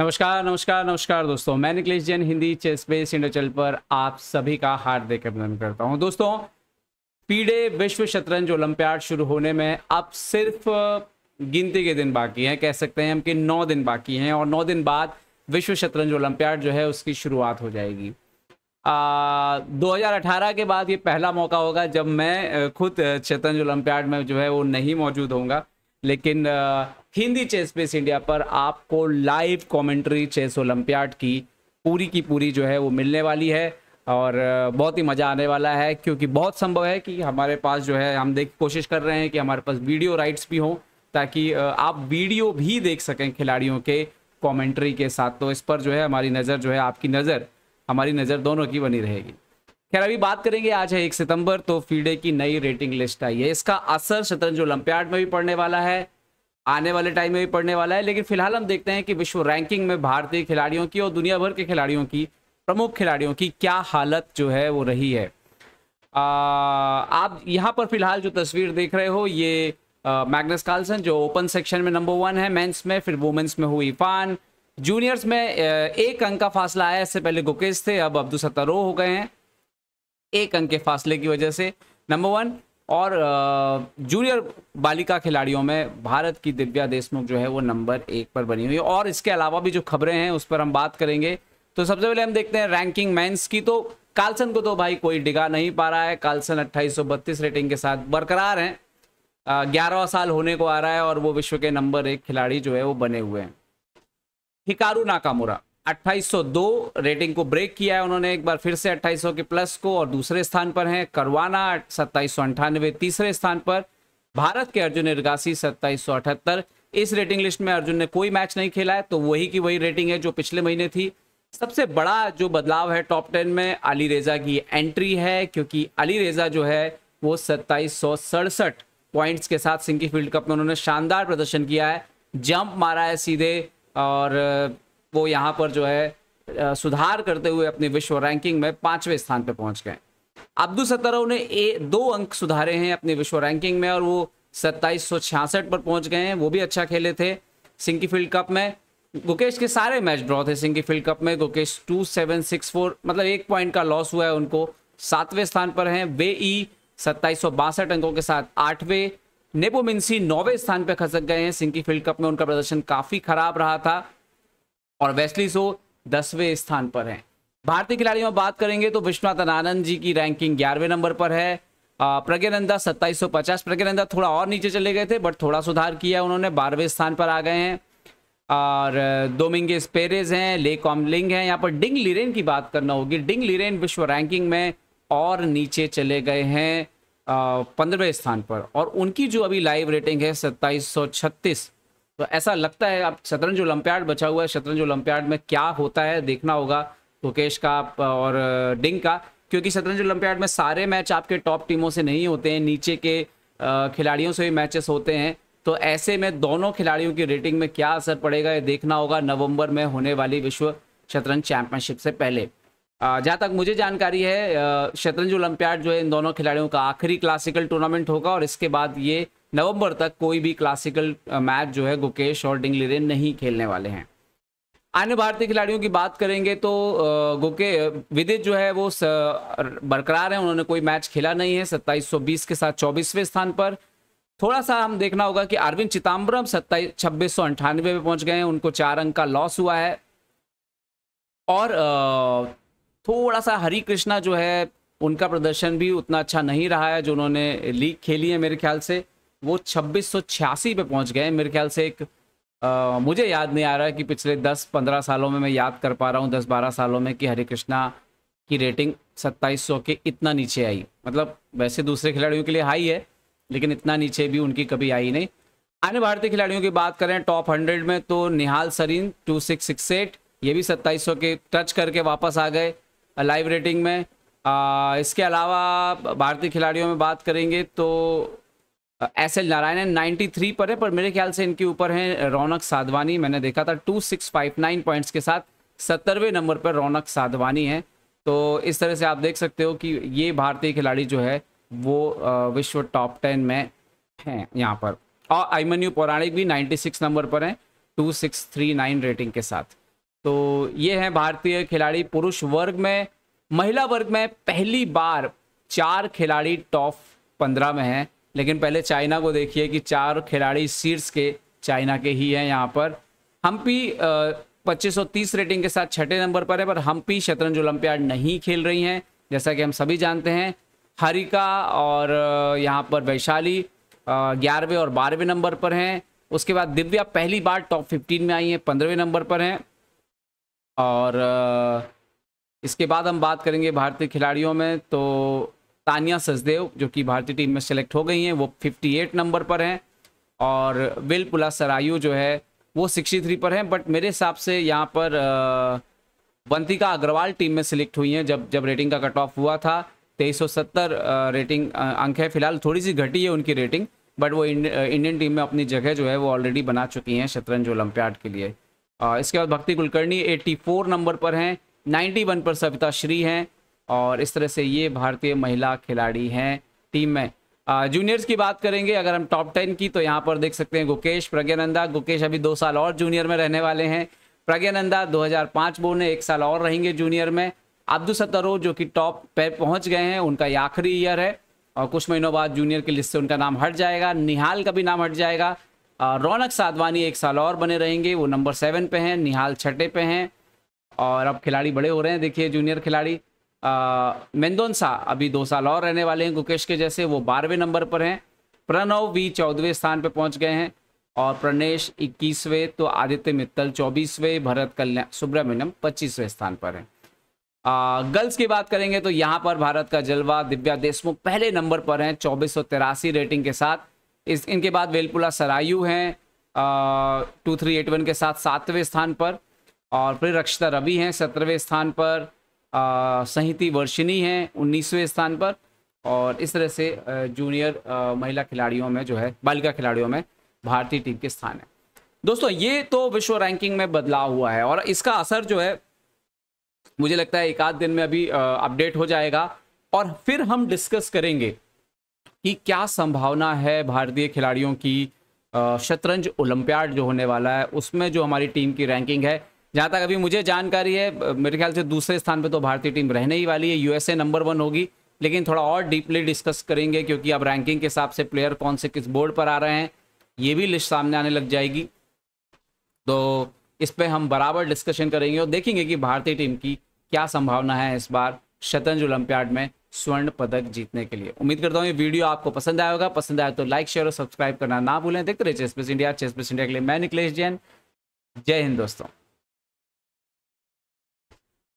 नमस्कार नमस्कार नमस्कार दोस्तों मैं Niklesh Jain Hindi chess base India पर आप सभी का हार्दिक अभिनंदन करता हूं दोस्तों पीडे विश्व शतरंज ओलंपियाड शुरू होने में अब सिर्फ गिनती के दिन बाकी हैं कह सकते हैं हम कि नौ दिन बाकी हैं और नौ दिन बाद विश्व शतरंज ओलंपियाड जो है उसकी शुरुआत हो जाएगी आ, 2018 के बाद ये पहला मौका होगा जब मैं खुद शतरंज ओलंपियाड में जो है वो नहीं मौजूद होंगे लेकिन हिंदी चेस बेस इंडिया पर आपको लाइव कमेंट्री चेस ओलंपियाड की पूरी की पूरी जो है वो मिलने वाली है और बहुत ही मज़ा आने वाला है क्योंकि बहुत संभव है कि हमारे पास जो है हम देख कोशिश कर रहे हैं कि हमारे पास वीडियो राइट्स भी हों ताकि आप वीडियो भी देख सकें खिलाड़ियों के कमेंट्री के साथ तो इस पर जो है हमारी नज़र जो है आपकी नज़र हमारी नज़र दोनों की बनी रहेगी खैर अभी बात करेंगे आज है एक सितंबर तो फीडे की नई रेटिंग लिस्ट आई है इसका असर शतरंज ओलंपियाड में भी पड़ने वाला है आने वाले टाइम में भी पड़ने वाला है लेकिन फिलहाल हम देखते हैं कि विश्व रैंकिंग में भारतीय खिलाड़ियों की और दुनिया भर के खिलाड़ियों की प्रमुख खिलाड़ियों की क्या हालत जो है वो रही है आ, आप यहाँ पर फिलहाल जो तस्वीर देख रहे हो ये मैग्नस कार्लसन जो ओपन सेक्शन में नंबर वन है मेंस में फिर वुमेन्स में हुई इफान जूनियर्स में एक अंक का फासला आया इससे पहले गुकेश थे अब अब्दुल सत्तारो हो गए हैं एक अंक के फासले की वजह से नंबर वन और जूनियर बालिका खिलाड़ियों में भारत की दिव्या देशमुख जो है वो नंबर एक पर बनी हुई है और इसके अलावा भी जो खबरें हैं उस पर हम बात करेंगे तो सबसे पहले हम देखते हैं रैंकिंग मैंस की तो कार्लसन को तो भाई कोई डिगा नहीं पा रहा है कार्लसन अट्ठाईस रेटिंग के साथ बरकरार हैं ग्यारहवा साल होने को आ रहा है और वो विश्व के नंबर एक खिलाड़ी जो है वो बने हुए हैं हिकारू नाकामुरा 2802 रेटिंग को ब्रेक किया है उन्होंने एक बार फिर से 2800 के प्लस को और दूसरे स्थान पर हैं करवाना सत्ताईस तीसरे स्थान पर भारत के अर्जुन इर्गासी सत्ताईस इस रेटिंग लिस्ट में अर्जुन ने कोई मैच नहीं खेला है तो वही की वही रेटिंग है जो पिछले महीने थी सबसे बड़ा जो बदलाव है टॉप टेन में अली रेजा की एंट्री है क्योंकि अली रेजा जो है वो सत्ताईस पॉइंट्स के साथ सिंकी फील्ड कप में उन्होंने शानदार प्रदर्शन किया है जंप मारा है सीधे और वो यहाँ पर जो है सुधार करते हुए अपनी विश्व रैंकिंग में पांचवें स्थान पर पहुंच गए अब्दुल सत्तारव ने ए, दो अंक सुधारे हैं अपनी विश्व रैंकिंग में और वो सत्ताईस पर पहुंच गए हैं वो भी अच्छा खेले थे सिंकी फील्ड कप में गुकेश के सारे मैच ड्रॉ थे सिंकी फील्ड कप में Gukesh two seven six four मतलब एक पॉइंट का लॉस हुआ है उनको सातवें स्थान पर हैं वे ई सत्ताईस अंकों के साथ आठवें नेपोमिनसी नौवें स्थान पर खसक गए हैं सिंकी फील्ड कप में उनका प्रदर्शन काफ़ी खराब रहा था और वेस्टली सो दसवें स्थान पर हैं भारतीय खिलाड़ियों में बात करेंगे तो विश्वनाथन आनंद जी की रैंकिंग ग्यारहवें नंबर पर है प्रज्ञानंदा सत्ताईस सौ पचास प्रज्ञानंदा थोड़ा और नीचे चले गए थे बट थोड़ा सुधार किया उन्होंने बारहवें स्थान पर आ गए हैं और डोमिंगे स्पेरेज हैं ले कॉमलिंग हैं यहाँ पर डिंग लिरेन की बात करना होगी डिंग लिरेन विश्व रैंकिंग में और नीचे चले गए हैं पंद्रहवें स्थान पर और उनकी जो अभी लाइव रेटिंग है सत्ताईस सौ छत्तीस तो ऐसा लगता है आप शतरंज ओलंपियाड बचा हुआ है शतरंज ओलंपियाड में क्या होता है देखना होगा मुकेश का और डिंग का क्योंकि शतरंज ओलंपियाड में सारे मैच आपके टॉप टीमों से नहीं होते हैं नीचे के खिलाड़ियों से भी मैचेस होते हैं तो ऐसे में दोनों खिलाड़ियों की रेटिंग में क्या असर पड़ेगा ये देखना होगा नवंबर में होने वाली विश्व शतरंज चैंपियनशिप से पहले जहाँ तक मुझे जानकारी है शतरंज ओलंपियाड जो है इन दोनों खिलाड़ियों का आखिरी क्लासिकल टूर्नामेंट होगा और इसके बाद ये नवंबर तक कोई भी क्लासिकल मैच जो है गुकेश और डिंगलिरे नहीं खेलने वाले हैं अन्य भारतीय खिलाड़ियों की बात करेंगे तो गोके विदित जो है वो बरकरार है उन्होंने कोई मैच खेला नहीं है सत्ताईस के साथ चौबीसवें स्थान पर थोड़ा सा हम देखना होगा कि अरविंद चिताम्बरम सत्ताईस छब्बीस सौ अंठानवे में पहुंच गए हैं उनको चार अंक का लॉस हुआ है और थोड़ा सा हरी कृष्णा जो है उनका प्रदर्शन भी उतना अच्छा नहीं रहा है जो उन्होंने लीग खेली है मेरे ख्याल से वो छब्बीस पे पहुंच गए मेरे ख्याल से एक आ, मुझे याद नहीं आ रहा है कि पिछले 10-15 सालों में मैं याद कर पा रहा हूँ 10-12 सालों में कि हरे कृष्णा की रेटिंग 2700 के इतना नीचे आई मतलब वैसे दूसरे खिलाड़ियों के लिए हाई है लेकिन इतना नीचे भी उनकी कभी आई नहीं अन्य भारतीय खिलाड़ियों की बात करें टॉप हंड्रेड में तो Nihal Sarin two six six eight ये भी सत्ताईस सौ के टच करके वापस आ गए लाइव रेटिंग में आ, इसके अलावा भारतीय खिलाड़ियों में बात करेंगे तो एस एल नारायणन 93 पर है पर मेरे ख्याल से इनके ऊपर हैं रौनक साधवानी मैंने देखा था 2659 पॉइंट्स के साथ सत्तरवें नंबर पर रौनक साधवानी है तो इस तरह से आप देख सकते हो कि ये भारतीय खिलाड़ी जो है वो विश्व टॉप टेन में हैं यहाँ पर और आईमन्यू पौराणिक भी 96 नंबर पर हैं 2639 रेटिंग के साथ तो ये हैं भारतीय खिलाड़ी पुरुष वर्ग में महिला वर्ग में पहली बार चार खिलाड़ी टॉप पंद्रह में हैं लेकिन पहले चाइना को देखिए कि चार खिलाड़ी शीर्ष के चाइना के ही हैं यहाँ पर हम्पी पच्चीस सौ तीस रेटिंग के साथ छठे नंबर पर है पर हम्पी शतरंज ओलंपियाड नहीं खेल रही हैं जैसा कि हम सभी जानते हैं हरिका और यहाँ पर वैशाली ग्यारहवें और बारहवें नंबर पर हैं उसके बाद दिव्या पहली बार टॉप फिफ्टीन में आई हैं पंद्रहवें नंबर पर हैं और इसके बाद हम बात करेंगे भारतीय खिलाड़ियों में तो तानिया सचदेव जो कि भारतीय टीम में सेलेक्ट हो गई हैं वो 58 नंबर पर हैं और विल पुला सरायू जो है वो 63 पर हैं बट मेरे हिसाब से यहाँ पर वंतिका अग्रवाल टीम में सिलेक्ट हुई हैं जब जब रेटिंग का कट ऑफ हुआ था 2370 रेटिंग अंक है फिलहाल थोड़ी सी घटी है उनकी रेटिंग बट वो इंडियन टीम में अपनी जगह जो है वो ऑलरेडी बना चुकी हैं शतरंज ओलंपियाड के लिए इसके बाद भक्ति कुलकर्णी 84 नंबर पर हैं 91 पर सविता श्री हैं और इस तरह से ये भारतीय महिला खिलाड़ी हैं टीम में जूनियर्स की बात करेंगे अगर हम टॉप टेन की तो यहाँ पर देख सकते हैं गुकेश प्रज्ञानंदा गुकेश अभी दो साल और जूनियर में रहने वाले हैं प्रज्ञानंदा 2005 बोर्ड ने एक साल और रहेंगे जूनियर में अब्दुल सत्तरो जो कि टॉप पे पहुँच गए हैं उनका ये आखिरी ईयर है और कुछ महीनों बाद जूनियर की लिस्ट से उनका नाम हट जाएगा निहाल का भी नाम हट जाएगा रौनक साधवानी एक साल और बने रहेंगे वो नंबर सेवन पे हैं निहाल छठे पे हैं और अब खिलाड़ी बड़े हो रहे हैं देखिए जूनियर खिलाड़ी मेंदोनसा अभी दो साल और रहने वाले हैं गुकेश के जैसे वो बारहवें नंबर पर हैं प्रणव भी चौदहवें स्थान पर पहुंच गए हैं और प्रणेश इक्कीसवें तो आदित्य मित्तल चौबीसवें भरत कल्याण सुब्रमण्यम पच्चीसवें स्थान पर है गर्ल्स की बात करेंगे तो यहाँ पर भारत का जलवा दिव्या देशमुख पहले नंबर पर हैं चौबीस रेटिंग के साथ इस इनके बाद वेलपुला सरायू हैं टू थ्री एट वन के साथ सातवें स्थान पर और फिर रक्षिता रवि हैं सत्रहवें स्थान पर संहिति वर्षिनी है उन्नीसवें स्थान पर और इस तरह से जूनियर महिला खिलाड़ियों में जो है बालिका खिलाड़ियों में भारतीय टीम के स्थान है दोस्तों ये तो विश्व रैंकिंग में बदलाव हुआ है और इसका असर जो है मुझे लगता है एक आध दिन में अभी अपडेट हो जाएगा और फिर हम डिस्कस करेंगे कि क्या संभावना है भारतीय खिलाड़ियों की शतरंज ओलंपियाड जो होने वाला है उसमें जो हमारी टीम की रैंकिंग है जहाँ तक अभी मुझे जानकारी है मेरे ख्याल से दूसरे स्थान पे तो भारतीय टीम रहने ही वाली है यूएसए नंबर वन होगी लेकिन थोड़ा और डीपली डिस्कस करेंगे क्योंकि अब रैंकिंग के हिसाब से प्लेयर कौन से किस बोर्ड पर आ रहे हैं ये भी लिस्ट सामने आने लग जाएगी तो इस पर हम बराबर डिस्कशन करेंगे और देखेंगे कि भारतीय टीम की क्या संभावना है इस बार शतरंज ओलंपियाड में स्वर्ण पदक जीतने के लिए उम्मीद करता हूँ ये वीडियो आपको पसंद आया होगा पसंद आया तो लाइक शेयर और सब्सक्राइब करना ना भूलें देखते रहे चेस्पेस इंडिया चेस्पेस इंडिया के लिए मैं निकलेश जैन जय हिंद दोस्तों